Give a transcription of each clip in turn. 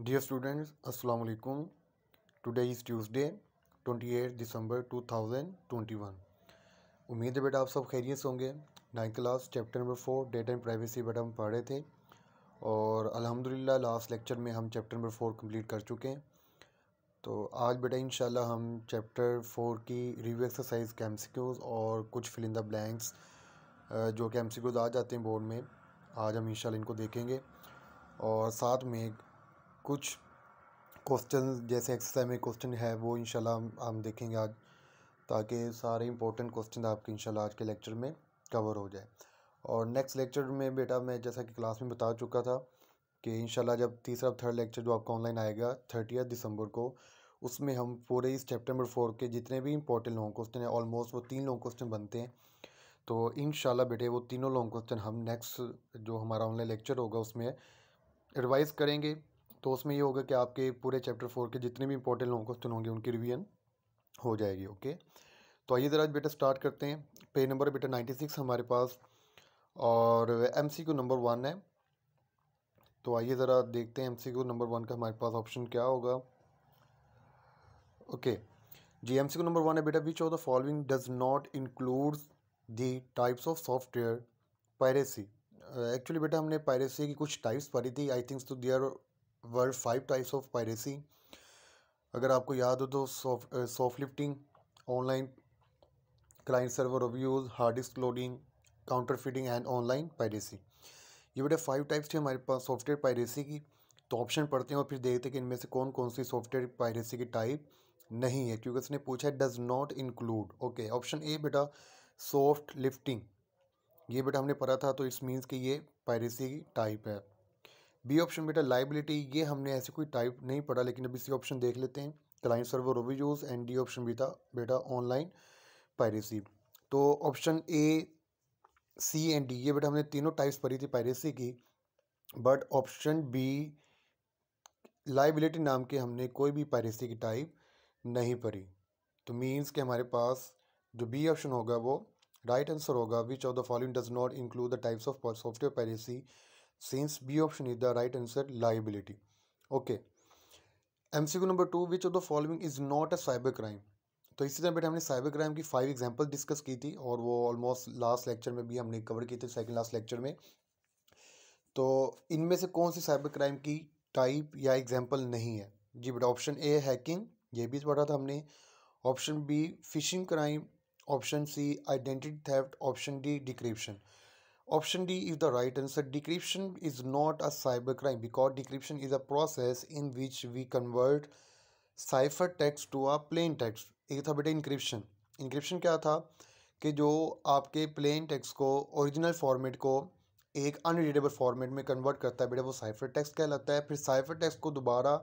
Dear students अस्सलाम वालेकुम today is Tuesday 28 दिसंबर 2021. उम्मीद है बेटा आप सब खैरियत से होंगे ninth class chapter number four data and privacy बेटा हम पढ़ रहे थे और अल्हम्दुलिल्लाह लास्ट लेक्चर में हम चैप्टर नंबर फोर कंप्लीट कर चुके हैं तो आज बेटा इन हम चैप्टर फोर की रिव्यू एक्सरसाइज के एम और कुछ फिल इन द ब्लैंक्स जो कि एम आ जाते हैं बोर्ड में आज हम इन इनको देखेंगे और साथ में कुछ क्वेश्चन जैसे एक्सरसाइज में क्वेश्चन है वो इंशाल्लाह हम देखेंगे आज ताकि सारे इंपॉर्टेंट क्वेश्चन आपके इंशाल्लाह आज के लेक्चर में कवर हो जाए और नेक्स्ट लेक्चर में बेटा मैं जैसा कि क्लास में बता चुका था कि इंशाल्लाह जब तीसरा थर्ड लेक्चर जो आपका ऑनलाइन आएगा थर्टी दिसंबर को उसमें हम पूरे इस चैप्टर नंबर फोर के जितने भी इंपॉर्टेंट लॉन्ग क्वेश्चन हैं ऑलमोस्ट वो तीन लॉन्ग क्वेश्चन बनते हैं तो इन बेटे वो तीनों लॉन्ग क्वेश्चन हम नेक्स्ट जो हमारा ऑनलाइन लेक्चर होगा उसमें रिवाइज़ करेंगे तो उसमें ये होगा कि आपके पूरे चैप्टर फोर के जितने भी इंपॉर्टेंट लोगों क्वेश्चन होंगे उनकी रिवीजन हो जाएगी ओके तो आइए ज़रा बेटा स्टार्ट करते हैं पेज नंबर बेटा नाइन्टी सिक्स हमारे पास और M C Q number one है तो आइए ज़रा देखते हैं M C Q number one का हमारे पास ऑप्शन क्या होगा ओके जी M C Q number one है बेटा which of the following does not include the types of software piracy actually बेटा हमने पायरेसी की कुछ टाइप्स पढ़ी थी आई थिंक्स तो are world five types of piracy अगर आपको याद हो तो soft lifting online client server abuse hard disk loading counterfeiting and online piracy ये बेटा फाइव टाइप्स थे हमारे पास सॉफ्टवेयर पायरेसी की तो ऑप्शन पढ़ते हैं और फिर देखते हैं कि इनमें से कौन कौन सी सॉफ्टवेयर पायरेसी की टाइप नहीं है क्योंकि उसने पूछा है does not include okay option A बेटा सॉफ्ट लिफ्टिंग ये बेटा हमने पढ़ा था तो इट्स मीन्स कि ये पायरेसी की टाइप है बी ऑप्शन बेटा लाइबिलिटी ये हमने ऐसे कोई टाइप नहीं पढ़ा लेकिन अभी सी ऑप्शन देख लेते हैं client server abuse and D option भी था बेटा ऑनलाइन पायरेसी तो option A C and D ये बेटा हमने तीनों टाइप्स पढ़ी थी पायरेसी की बट ऑप्शन बी लाइबिलिटी नाम के हमने कोई भी पायरेसी की टाइप नहीं पढ़ी तो मीन्स के हमारे पास जो बी ऑप्शन होगा वो राइट आंसर होगा which of the following does not include the types of software piracy B option is the right answer liability okay M C Q number two which of the following is not a cyber crime तो इसी तरह बेटा हमने cyber crime की five example discuss की थी और वो ऑलमोस्ट लास्ट लेक्चर में भी हमने कवर की थी सेकेंड लास्ट लेक्चर में तो इनमें से कौन सी साइबर क्राइम की टाइप या एग्जाम्पल नहीं है जी बेटा ऑप्शन ए हैकिंग ये भी पढ़ा था हमने option B phishing crime option C identity theft option D decryption Option D is the right answer. Decryption is not a because because decryption is a process in which we convert ciphertext to a plain text. एक था बेटा encryption encryption क्या था कि जो आपके plain text को original format को एक अनरीडेबल फॉर्मेट में कन्वर्ट करता है बेटा वो साइफर टेक्स्ट कहलाता है फिर साइफर टेक्स्ट को दोबारा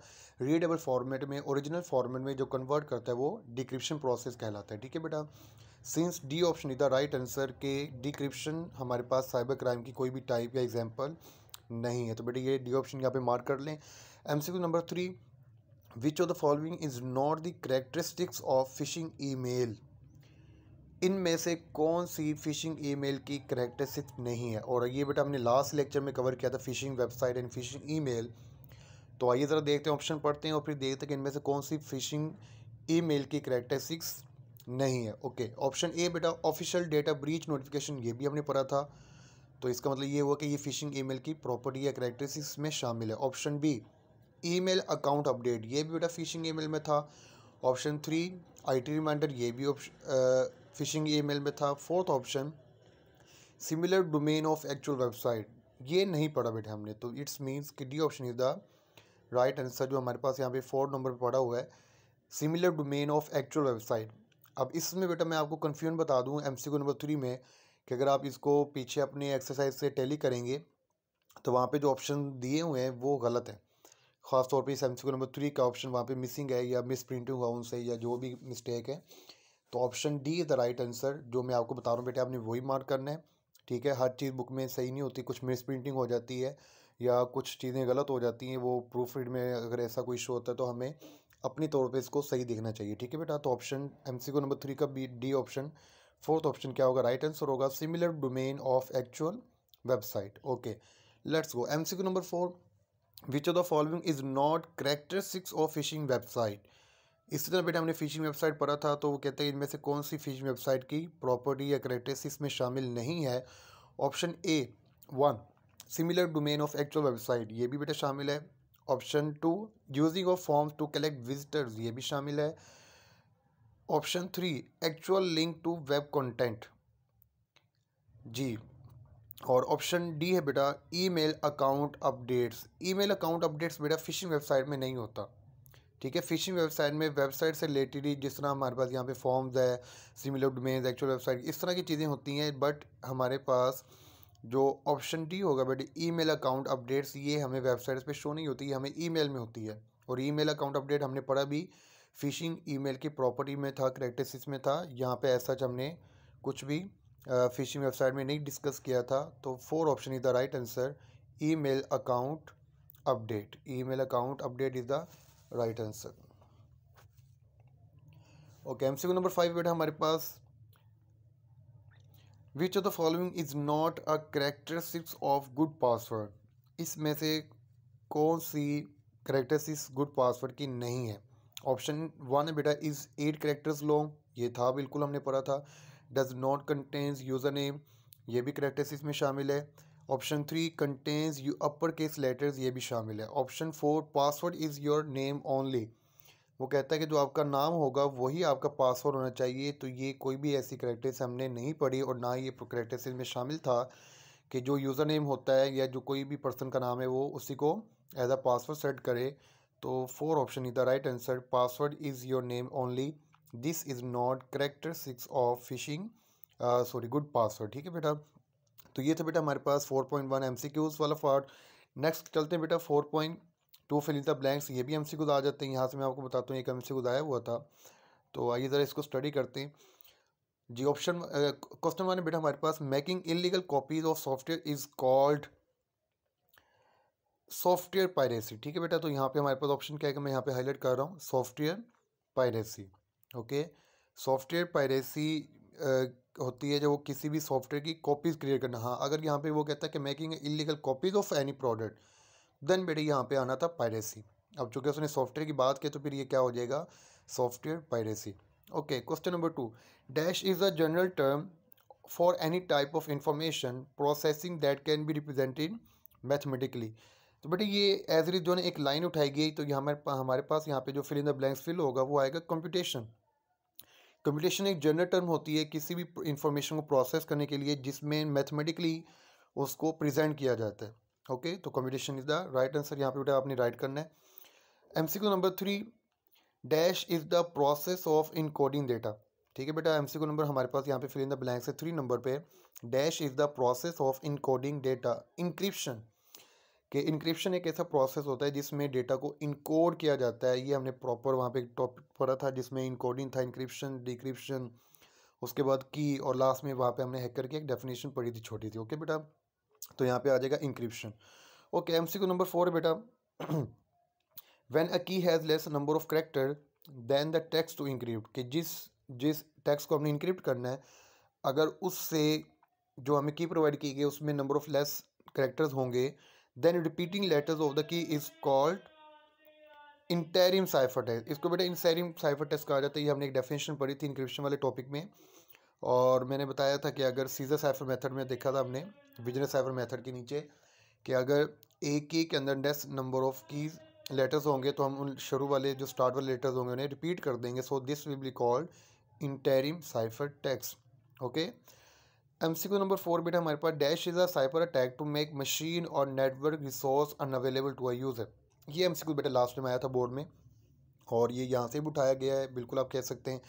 रीडेबल फॉर्मेट में ओरिजिनल फॉर्मेट में जो कन्वर्ट करता है वो डिक्रिप्शन प्रोसेस कहलाता है ठीक है बेटा since D option is the right answer के डिक्रिप्शन हमारे पास साइबर क्राइम की कोई भी टाइप या एग्जाम्पल नहीं है तो बेटे ये डी ऑप्शन यहाँ पे मार्क कर लें MCQ number three which of the following is not the characteristics of phishing email इनमें से कौन सी फिशिंग ईमेल की करेक्टरिस्टिक्स नहीं है और ये बेटा हमने लास्ट लेक्चर में कवर किया था phishing website and phishing email तो आइए ज़रा देखते हैं ऑप्शन पढ़ते हैं और फिर देखते हैं कि इनमें से कौन सी फिशिंग ईमेल की करेक्टरिस्टिक्स नहीं है ओके ऑप्शन ए बेटा ऑफिशियल डेटा ब्रीच नोटिफिकेशन ये भी हमने पढ़ा था तो इसका मतलब ये हुआ कि ये फिशिंग ईमेल की प्रॉपर्टी या करेक्टरिस्टिक्स में शामिल है option B email account update ये भी बेटा फिशिंग ईमेल में था ऑप्शन थ्री आईटी रिमाइंडर ये भी ऑप्शन फिशिंग ईमेल में था fourth option similar domain of actual website ये नहीं पढ़ा बेटा हमने तो इट्स मीन्स कि D option is the right answer जो हमारे पास यहाँ पे फोर्थ नंबर पर पड़ा हुआ है similar domain of actual website अब इसमें बेटा मैं आपको कन्फ्यूजन बता दूँ एम नंबर थ्री में कि अगर आप इसको पीछे अपनी एक्सरसाइज से टैली करेंगे तो वहाँ पे जो ऑप्शन दिए हुए हैं वो गलत हैं ख़ास तौर पे इस एम नंबर थ्री का ऑप्शन वहाँ पे मिसिंग है या मिस प्रिंटिंग हुआ उनसे या जो भी मिस्टेक है तो option D is the right answer जो मैं आपको बता रहा हूँ बेटे आपने वही मार्क करना है ठीक है हर चीज़ बुक में सही नहीं होती कुछ मिस प्रिंटिंग हो जाती है या कुछ चीज़ें गलत हो जाती हैं वो प्रूफ रीड में अगर ऐसा कोई इशू होता है तो हमें अपनी तौर पे इसको सही देखना चाहिए ठीक है बेटा तो ऑप्शन एमसीक्यू नंबर थ्री का B D option fourth option क्या होगा राइट आंसर होगा similar domain of actual website okay let's go MCQ number four which of the following is not six of phishing website इसी तरह बेटा हमने fishing website पढ़ा था तो वो कहते हैं इनमें से कौन सी फिशिंग वेबसाइट की प्रॉपर्टी या करेक्टरिस्टिक्स में शामिल नहीं है option A one similar domain of actual website ये भी बेटा शामिल है option two using of forms to collect visitors ये भी शामिल है option three actual link to web content जी और ऑप्शन डी है बेटा email account updates email account updates बेटा फिशिंग वेबसाइट में नहीं होता ठीक है फिशिंग वेबसाइट में वेबसाइट से रिलेटेड ही जिस तरह हमारे पास यहाँ पे फॉर्म्स है सिमिलर डोमेन्स एक्चुअल वेबसाइट इस तरह की चीज़ें होती हैं बट हमारे पास जो ऑप्शन डी होगा बेटे ईमेल अकाउंट अपडेट्स ये हमें वेबसाइट्स पे शो नहीं होती है हमें ईमेल में होती है और ईमेल अकाउंट अपडेट हमने पढ़ा भी फ़िशिंग ईमेल की प्रॉपर्टी में था करेक्टिस में था यहाँ पे ऐसा हमने कुछ भी फ़िशिंग वेबसाइट में नहीं डिस्कस किया था तो four option is the right answer E account update E account update is the right answer okay M C number five बेटा हमारे पास which of the following is not a characteristics of good password इसमें से कौन सी characteristics good password की नहीं है option one है बेटा इज़ एट करेक्टर्स लॉन्ग ये था बिल्कुल हमने पढ़ा था does not contains user name ये भी करेक्टरिस्टिक्स में शामिल है option three contains U upper case letters ये भी शामिल है option four password is your name only वो कहता है कि जो आपका नाम होगा वही आपका पासवर्ड होना चाहिए तो ये कोई भी ऐसी करेक्टर्स हमने नहीं पढ़ी और ना ही ये करेक्टर्स इसमें शामिल था कि जो यूज़र नेम होता है या जो कोई भी पर्सन का नाम है वो उसी को एज अ पासवर्ड सेट करे तो four option is the right answer password is your name only this is not character six of phishing sorry good password ठीक है बेटा तो ये था बेटा हमारे पास four point one M C Qs वाला पार्ट नेक्स्ट चलते हैं बेटा four point two fill in the blanks ये भी एम सी आ जाते हैं यहाँ से मैं आपको बताता हूँ एक एम सी आया हुआ था तो आइए ज़रा इसको स्टडी करते हैं जी ऑप्शन क्वेश्चन वन बेटा हमारे पास making illegal copies of software is called software piracy ठीक है बेटा तो यहाँ पे हमारे पास ऑप्शन क्या है कि मैं यहाँ पे हाईलाइट कर रहा हूँ software piracy okay software piracy होती है जो वो किसी भी सॉफ्टवेयर की कॉपीज़ क्रिएट करना हाँ अगर यहाँ पे वो कहता है कि making illegal copies of any product then बेटे यहाँ पे आना था पायरेसी अब चूँकि उसने सॉफ्टवेयर की बात की तो फिर ये क्या हो जाएगा software piracy okay question number two dash is a general term for any type of information processing that can be represented mathematically तो बेटे ये एज रिज जो है एक लाइन उठाई गई तो यहाँ हमारे हमारे पास यहाँ पे जो fill in the blanks fill होगा वो आएगा कंप्यूटेशन कंप्यूटेशन एक जनरल टर्म होती है किसी भी इंफॉर्मेशन को प्रोसेस करने के लिए जिसमें मैथमेटिकली उसको प्रेजेंट किया जाता है ओके तो combination is the right answer यहाँ पे बेटा आपने राइट करना है MCQ number three dash is the process of encoding data ठीक है बेटा एमसीक्यू नंबर हमारे पास यहाँ पे फिल इन द ब्लैंक से थ्री नंबर पे dash is the process of encoding data encryption के इंक्रिप्शन एक ऐसा प्रोसेस होता है जिसमें डेटा को इनकोड किया जाता है ये हमने प्रॉपर वहाँ पे एक टॉपिक पढ़ा था जिसमें इनकोडिंग था इंक्रिप्शन डिक्रिप्शन उसके बाद की और लास्ट में वहाँ पे हमने हैकर की एक डेफिनेशन पढ़ी थी छोटी थी ओके बेटा तो यहाँ पे आ जाएगा encryption okay M C Q number four बेटा when a key has less number of character than the text to encrypt कि जिस जिस टेक्स्ट को हमने इंक्रिप्ट करना है अगर उससे जो हमें की प्रोवाइड की गई उसमें नंबर ऑफ लेस करेक्टर्स होंगे then repeating letters of the key is called interim cipher text इसको बेटा इंटेरिम साइफर टेस्ट कहा जाता है ये हमने एक डेफिनेशन पढ़ी थी इंक्रिप्शन वाले टॉपिक में और मैंने बताया था कि अगर सीजर साइफर मेथड में देखा था हमने बिजनेस साइबर मेथड के नीचे कि अगर एक की के अंदर डेस्ट नंबर ऑफ कीज लेटर्स होंगे तो हम उन शुरू वाले जो स्टार्ट वाले लेटर्स होंगे उन्हें रिपीट कर देंगे so this will be called interim cipher text okay M C Q number four बेटा हमारे पास dash is a cipher attack to make machine और network resource unavailable to a user ये एम सी क्यू बेटा last time आया था board में और ये यहाँ से भी उठाया गया है बिल्कुल आप कह सकते हैं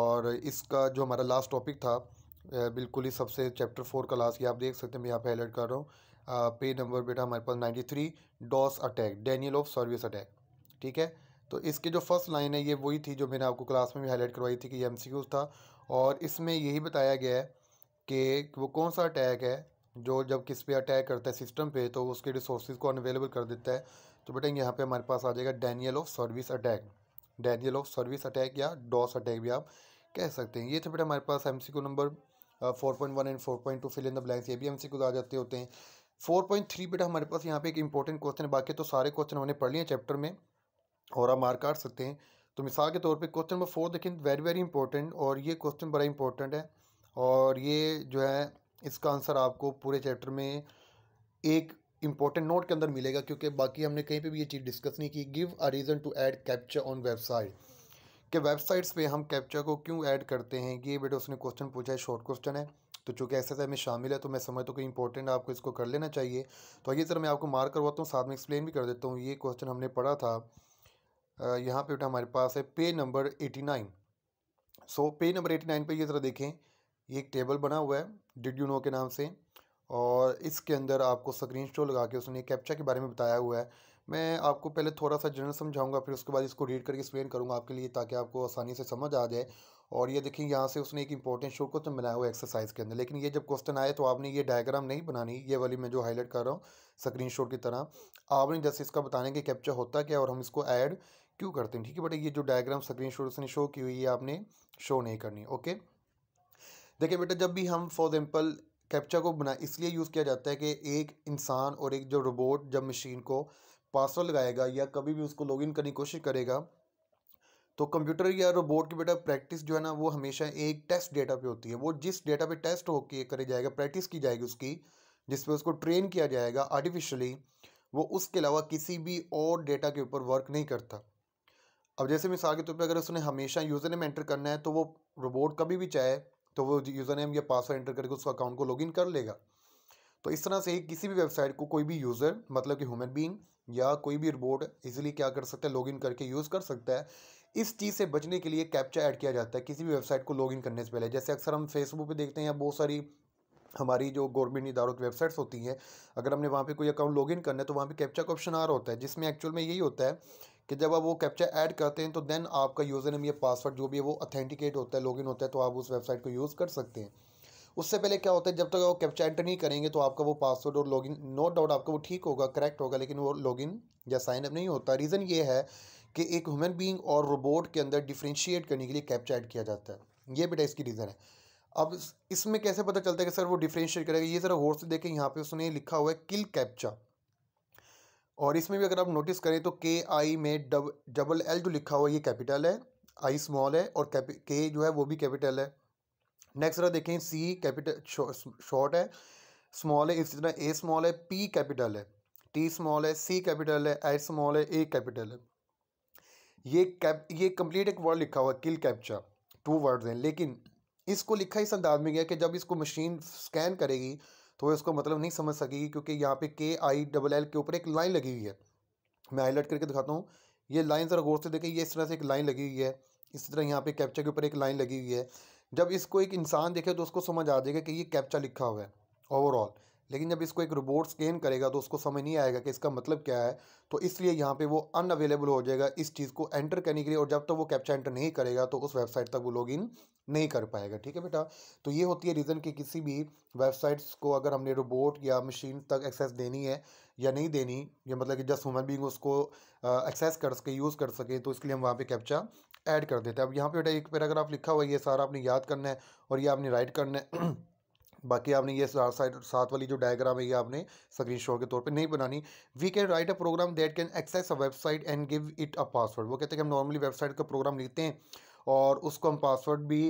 और इसका जो हमारा लास्ट टॉपिक था बिल्कुल ही सबसे चैप्टर फोर का लास्ट ये आप देख सकते हैं मैं यहाँ पे हाईलाइट कर रहा हूँ पेज नंबर बेटा हमारे पास ninety three DoS attack denial of service attack ठीक है तो इसके जो फर्स्ट लाइन है ये वही थी जो मैंने आपको क्लास में भी हाईलाइट करवाई थी कि ये एम था और इसमें यही बताया गया है कि वो कौन सा अटैक है जो जब किस पे अटैक करता है सिस्टम पे तो उसके रिसोर्स को अनवेलेबल कर देता है तो बेटा यहाँ पे हमारे पास आ जाएगा denial of service attack denial of service attack या डॉस अटैक भी आप कह सकते हैं ये थे बेटा हमारे पास M number four point one and four point two fill in the blanks ये भी हमसे सी आ जाते होते हैं फोर पॉइंट थ्री बेटा हमारे पास यहाँ पे एक इंपॉर्टेंट क्वेश्चन है बाकी तो सारे क्वेश्चन हमने पढ़ लिए चैप्टर में और आप मार्क काट सकते हैं तो मिसाल के तौर पे क्वेश्चन नंबर फोर देखें वेरी वेरी इंपॉर्टेंट और ये क्वेश्चन बड़ा इंपॉर्टेंट है और ये जो है इसका आंसर आपको पूरे चैप्टर में एक इंपॉर्टेंट नोट के अंदर मिलेगा क्योंकि बाकी हमने कहीं पे भी ये चीज़ डिस्कस नहीं की give a reason to add captcha on website कि वेबसाइट्स पे हम कैप्चा को क्यों ऐड करते हैं ये बेटा उसने क्वेश्चन पूछा है शॉर्ट क्वेश्चन है तो चूँकि ऐसे में शामिल है तो मैं समझता हूँ कि इंपॉर्टेंट आपको इसको कर लेना चाहिए तो आइए सर मैं आपको मार्क करवाता हूँ साथ में एक्सप्लेन भी कर देता हूँ ये क्वेश्चन हमने पढ़ा था यहाँ पर बेटा हमारे पास है पे नंबर एटी नाइन सो पे नंबर एटी नाइन पर ये ज़रा देखें ये एक टेबल बना हुआ है डिड यू नो के नाम से और इसके अंदर आपको स्क्रीन लगा के उसने कैप्चा के बारे में बताया हुआ है मैं आपको पहले थोड़ा सा जनरल समझाऊंगा फिर उसके बाद इसको रीड करके एक्सप्लेन करूंगा आपके लिए ताकि आपको आसानी से समझ आ जाए और ये देखिए यहाँ से उसने एक इंपॉर्टेंट शो को तो मिलाया हुआ एक्सरसाइज के अंदर लेकिन ये जब क्वेश्चन आए तो आपने ये डायग्राम नहीं बनानी ये वाली मैं जो हाईलाइट कर रहा हूँ स्क्रीन की तरह आपने जैसे इसका बताने के कैप्चर होता क्या और हम इसको ऐड क्यों करते हैं ठीक है बट ये जो डायग्राम स्क्रीन उसने शो की हुई है आपने शो नहीं करनी ओके देखिए बेटा जब भी हम फॉर एग्जाम्पल कैप्चा को बना इसलिए यूज़ किया जाता है कि एक इंसान और एक जो रोबोट जब मशीन को पासवर्ड लगाएगा या कभी भी उसको लॉगिन करने की कोशिश करेगा तो कंप्यूटर या रोबोट की बेटा प्रैक्टिस जो है ना वो हमेशा एक टेस्ट डेटा पे होती है वो जिस डेटा पे टेस्ट के करे जाएगा प्रैक्टिस की जाएगी उसकी जिस पे उसको ट्रेन किया जाएगा आर्टिफिशली वो उसके अलावा किसी भी और डेटा के ऊपर वर्क नहीं करता अब जैसे मिसाल के तौर पर अगर उसने हमेशा यूज़र नेम एंटर करना है तो वो रोबोट कभी भी चाहे तो वो यूज़र नेम या पासवर्ड एंटर करके उसको अकाउंट को लॉगिन कर लेगा तो इस तरह से ही किसी भी वेबसाइट को कोई भी यूज़र मतलब कि ह्यूमन बीइंग या कोई भी रिबोट इजीली क्या कर सकता है लॉगिन करके यूज़ कर सकता है इस चीज़ से बचने के लिए कैप्चा ऐड किया जाता है किसी भी वेबसाइट को लॉगिन करने से पहले जैसे अक्सर हम फेसबुक पे देखते हैं या बहुत सारी हमारी जो गवर्नमेंट इदारों की वेबसाइट्स होती हैं अगर हमने वहाँ पे कोई अकाउंट लॉगिन करना है तो वहाँ पे कैप्चा का ऑप्शन आ रहा होता है जिसमें एक्चुअल में यही होता है कि जब आप वो कैप्चा ऐड करते हैं तो देन आपका यूज़र नेम या पासवर्ड जो भी है वो अथेंटिकेट होता है लॉगिन होता है तो आप उस वेबसाइट को यूज़ कर सकते हैं उससे पहले क्या होता है जब तक तो वो कैप्चा एंटर नहीं करेंगे तो आपका वो पासवर्ड और लॉगिन नो डाउट आपका वो ठीक होगा करेक्ट होगा लेकिन वो लॉगिन या साइन अप नहीं होता रीज़न ये है कि एक ह्यूमन बींग और रोबोट के अंदर डिफ्रेंशिएट करने के लिए कैप्चा ऐड किया जाता है ये बेटा इसकी रीज़न है अब इसमें कैसे पता चलता है कि सर वो डिफ्रेंशिएट करेगा ये ज़रा गौर से देखें यहाँ पे उसने लिखा हुआ है किल कैप्चा और इसमें भी अगर आप नोटिस करें तो के आई में डब डबल एल जो लिखा हुआ है ये कैपिटल है आई स्मॉल है और के जो है वो भी कैपिटल है नेक्स्ट जरा देखें सी कैपिटल शॉर्ट है स्मॉल है इसी तरह ए स्मॉल है पी कैपिटल है टी स्मॉल है सी कैपिटल है आई स्मॉल है ए कैपिटल है ये कैप ये कंप्लीट एक वर्ड लिखा हुआ किल कैप्चा टू वर्ड्स हैं लेकिन इसको लिखा इस अंदाज में गया कि जब इसको मशीन स्कैन करेगी तो इसको मतलब नहीं समझ सकेगी क्योंकि यहाँ पे के आई डबल एल के ऊपर एक लाइन लगी हुई है मैं हाईलाइट करके दिखाता हूँ ये लाइन ज़रा गौर से देखें ये इस तरह से एक लाइन लगी हुई है इसी तरह यहाँ पे कैप्चा के ऊपर एक लाइन लगी हुई है जब इसको एक इंसान देखे तो उसको समझ आ जाएगा कि ये कैप्चा लिखा हुआ है ओवरऑल लेकिन जब इसको एक रोबोट स्कैन करेगा तो उसको समझ नहीं आएगा कि इसका मतलब क्या है तो इसलिए यहाँ पे वो अनअवेलेबल हो जाएगा इस चीज़ को एंटर करने के लिए और जब तक तो वो कैप्चा एंटर नहीं करेगा तो उस वेबसाइट तक वो लॉग इन नहीं कर पाएगा ठीक है बेटा तो ये होती है रीज़न कि किसी भी वेबसाइट्स को अगर हमने रोबोट या मशीन तक एक्सेस देनी है या नहीं देनी या मतलब कि जस्ट ह्यूमन बींग उसको एक्सेस कर सके यूज़ कर सके तो इसके लिए हम वहाँ पे कैप्चा ऐड कर देते हैं अब यहाँ पे बेटा एक पैराग्राफ लिखा हुआ है ये सारा आपने याद करना है और ये आपने राइट करना है बाकी आपने ये साइड साथ वाली जो डायग्राम है ये आपने स्क्रीन के तौर पे नहीं बनानी we can write a program that can access a website and give it a password वो कहते हैं कि हम नॉर्मली वेबसाइट का प्रोग्राम लिखते हैं और उसको हम पासवर्ड भी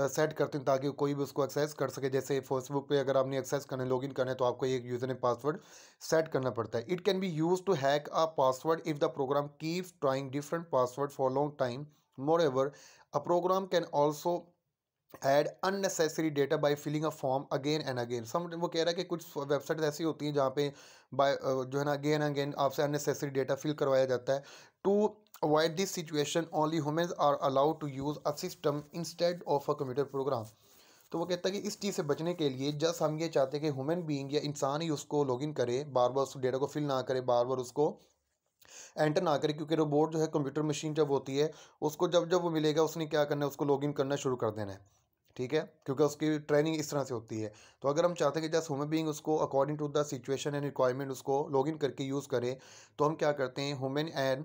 सेट करते हैं ताकि कोई भी उसको एक्सेस कर सके जैसे फेसबुक पे अगर आपने एक्सेस करने लॉगिन करना तो आपको एक यूज़र ने पासवर्ड सेट करना पड़ता है it can be use to hack a password if the program keeps trying different password for long time moreover a program can also add unnecessary data by filling a form again and again some वो कह रहा है कि कुछ website ऐसी होती हैं जहाँ पे बाय जो है ना अगेन अगेन आपसे अननेसेसरी डेटा फिल करवाया जाता है to avoid this situation only humans are allowed to use a system instead of a computer program तो वो कहता है कि इस चीज़ से बचने के लिए जस्ट हम ये चाहते हैं कि ह्यूमन बीइंग या इंसान ही उसको लॉगिन करे बार बार उस डेटा को फिल ना करे बार बार उसको एंटर ना करे क्योंकि रोबोट जो है कंप्यूटर मशीन जब होती है उसको जब जब वो मिलेगा उसने क्या करना है उसको लॉगिन करना शुरू कर देना है ठीक है क्योंकि उसकी ट्रेनिंग इस तरह से होती है तो अगर हम चाहते हैं कि जस्ट ह्यूमन बींग उसको according to the situation and requirement उसको इन करके यूज़ करें तो हम क्या करते हैं ह्यूमन एंड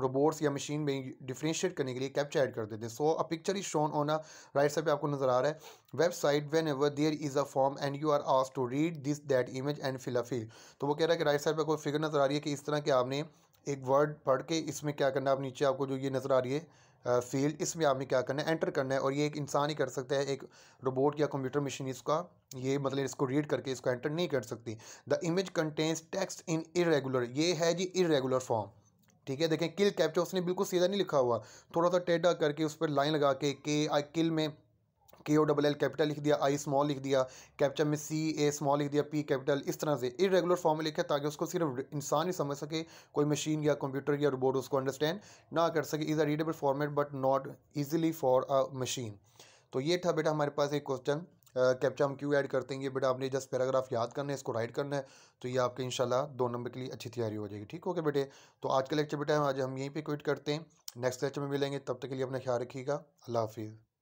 रोबोट्स या मशीन में डिफ्रेंशिएट करने के लिए कैप्चा ऐड कर देते हैं so a picture is shown on a right side पे आपको नजर आ रहा है website whenever there is a form and you are आस to read this that image and fill a field तो वो कह रहा है कि राइट साइड पर कोई फिगर नजर आ रही है कि इस तरह के आपने एक वर्ड पढ़ के इसमें क्या करना है आप नीचे आपको जो ये नज़र आ रही है फील्ड इसमें आपने क्या करना है एंटर करना है और ये एक इंसान ही कर सकता है एक रोबोट या कंप्यूटर मशीन इसका ये मतलब इसको रीड करके इसको एंटर नहीं कर सकती the image contains text in irregular ये है जी इरेगुलर फॉर्म ठीक है देखें किल कैप्चर उसने बिल्कुल सीधा नहीं लिखा हुआ थोड़ा सा टेढ़ा करके उस पर लाइन लगा के के आई किल में के ओ डबल एल कैपिटल लिख दिया आई स्मॉल लिख दिया कैप्चर में सी ए स्मॉल लिख दिया पी कैपिटल इस तरह से इरेगुलर फॉर्म में लिखा ताकि उसको सिर्फ इंसान ही समझ सके कोई मशीन या कंप्यूटर या रोबोट उसको अंडरस्टैंड ना कर सके is a readable format but not easily for a machine तो ये था बेटा हमारे पास एक क्वेश्चन कैप्चा हम क्यों ऐड करते हैं ये बेटा आपने जस्ट पैराग्राफ याद करना है इसको राइट करना है तो ये आपके इंशाल्लाह दो नंबर के लिए अच्छी तैयारी हो जाएगी ठीक ओके बेटे तो आज का लेक्चर बेटा आज हम यहीं पर क्विट करते हैं नेक्स्ट लेक्चर में मिलेंगे तब तक के लिए अपना ख्याल रखिएगा अल्लाह हाफिज़